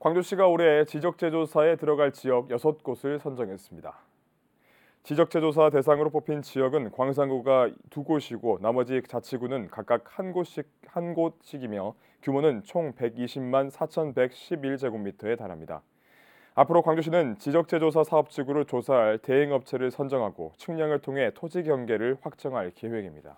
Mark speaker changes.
Speaker 1: 광주시가 올해 지적재조사에 들어갈 지역 6곳을 선정했습니다. 지적재조사 대상으로 뽑힌 지역은 광산구가 두 곳이고 나머지 자치구는 각각 한 곳씩 한 곳씩이며 규모는 총 120만 4,111제곱미터에 달합니다. 앞으로 광주시는 지적재조사 사업지구를 조사할 대행업체를 선정하고 측량을 통해 토지 경계를 확정할 계획입니다.